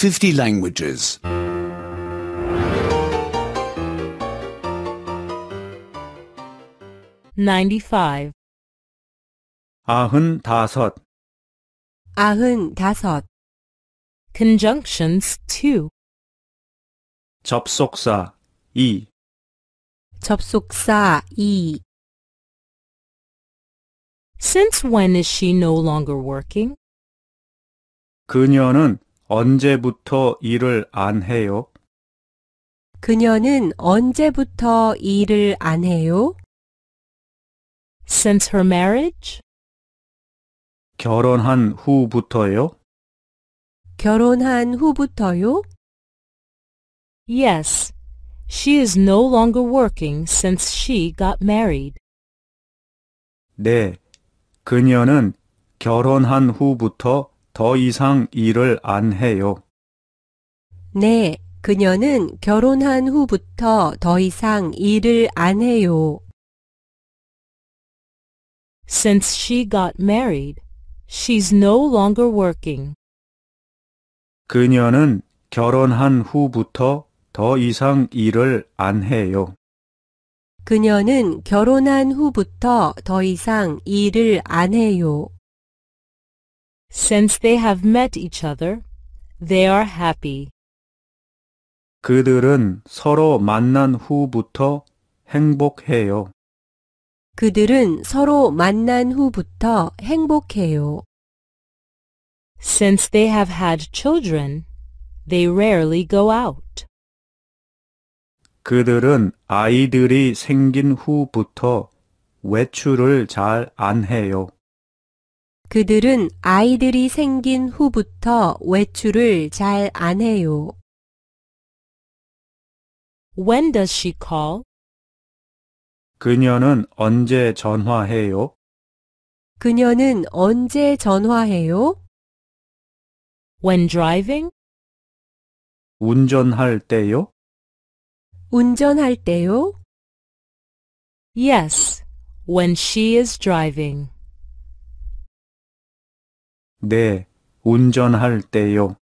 50 languages. 95 Ahun 아흔다섯 Conjunctions 2 접속사 이. 접속사 이. Since when is she no longer working? 그녀는 언제부터 일을 안 해요? 그녀는 언제부터 일을 안 해요? Since her marriage? 결혼한 후부터요? 결혼한 후부터요? Yes. She is no longer working since she got married. 네. 그녀는 결혼한 후부터 더 이상 일을 안 해요. 네, 그녀는 결혼한 후부터 더 이상 일을 안 해요. Since she got married, she's no longer working. 그녀는 결혼한 후부터 더 이상 일을 안 해요. 그녀는 결혼한 후부터 더 이상 일을 안 해요. Since they have met each other, they are happy. 그들은 서로 만난 후부터 행복해요. 그들은 서로 만난 후부터 행복해요. Since they have had children, they rarely go out. 그들은 아이들이 생긴 후부터 외출을 잘 안 해요. 그들은 아이들이 생긴 후부터 외출을 잘 안 해요. When does she call? 그녀는 언제 전화해요? 그녀는 언제 전화해요? When driving? 운전할 때요? 운전할 때요? Yes, when she is driving. 네, 운전할 때요.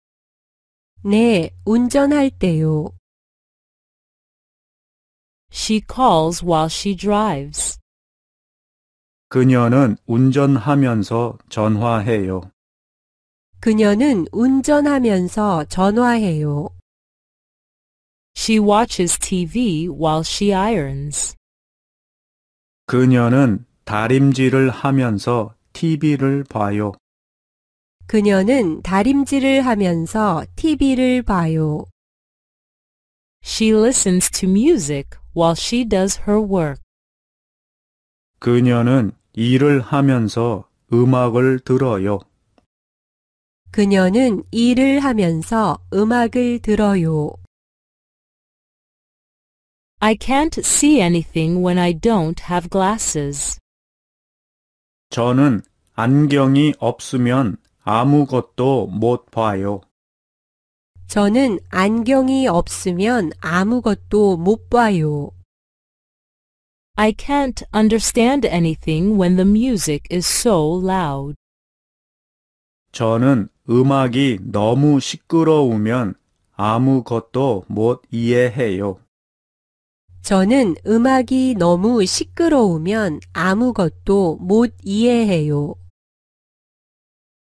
네, 운전할 때요. She calls while she drives. 그녀는 운전하면서 전화해요. 그녀는 운전하면서 전화해요. She watches TV while she irons. 그녀는 다림질을 하면서 TV를 봐요. 그녀는 다림질을 하면서 TV를 봐요. She listens to music while she does her work. 그녀는 일을 하면서 음악을 들어요. 그녀는 일을 하면서 음악을 들어요. I can't see anything when I don't have glasses. 저는 안경이 없으면 아무것도 못 봐요. 저는 안경이 없으면 아무것도 못 봐요. I can't understand anything when the music is so loud. 저는 음악이 너무 시끄러우면 아무것도 못 이해해요. 저는 음악이 너무 시끄러우면 아무것도 못 이해해요.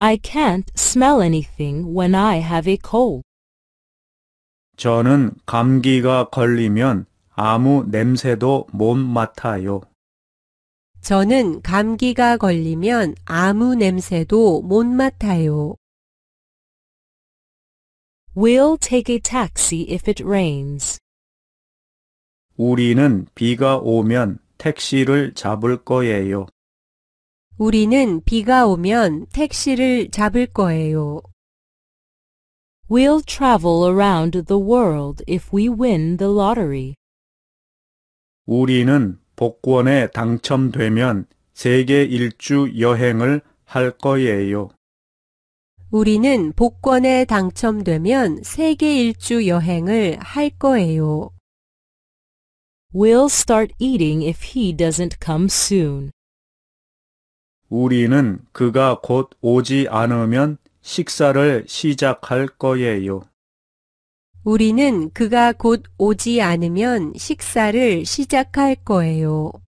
I can't smell anything when I have a cold. 저는 감기가 걸리면 아무 냄새도 못 맡아요. 저는 감기가 걸리면 아무 냄새도 못 맡아요. We'll take a taxi if it rains. 우리는 비가 오면 택시를 잡을 거예요. 우리는 비가 오면 택시를 잡을 거예요. We'll travel around the world if we win the lottery. 우리는 복권에 당첨되면 세계 일주 여행을 할 거예요. 우리는 복권에 당첨되면 세계 일주 여행을 할 거예요. We'll start eating if he doesn't come soon. 우리는 그가 곧 오지 않으면 식사를 시작할 거예요. 우리는 그가 곧 오지 않으면 식사를 시작할 거예요.